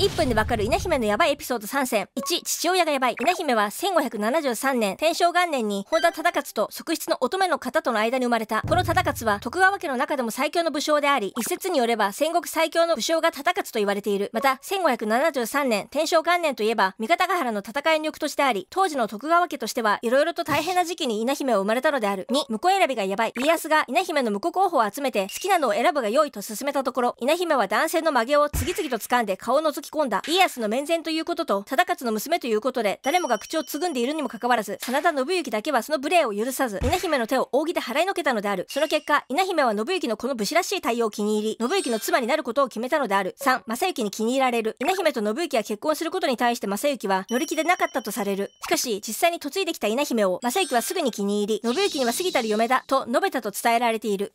1分でわかる稲姫のヤバいエピソード3選。1、父親がヤバい。稲姫は1573年、天正元年に本田忠勝と側室の乙女の方との間に生まれた。この忠勝は徳川家の中でも最強の武将であり、一説によれば戦国最強の武将が忠勝と言われている。また、1573年、天正元年といえば、三方ヶ原の戦いの翌年であり、当時の徳川家としては、いろいろと大変な時期に稲姫を生まれたのである。2、婿選びがヤバい。家康が稲姫の婿候補を集めて、好きなのを選ぶが良いと勧めたところ、稲姫は男性の曲げを次々と掴んで顔を覗きき込んだ家康の面前ということと忠勝の娘ということで誰もが口をつぐんでいるにもかかわらず真田信行だけはその無礼を許さず稲姫の手を扇で払いのけたのであるその結果稲姫は信行のこの武士らしい対応を気に入り信行の妻になることを決めたのである3正幸に気に入られる稲姫と信行が結婚することに対して正幸は乗り気でなかったとされるしかし実際に嫁いできた稲姫を正幸はすぐに気に入り信行には過ぎたる嫁だと述べたと伝えられている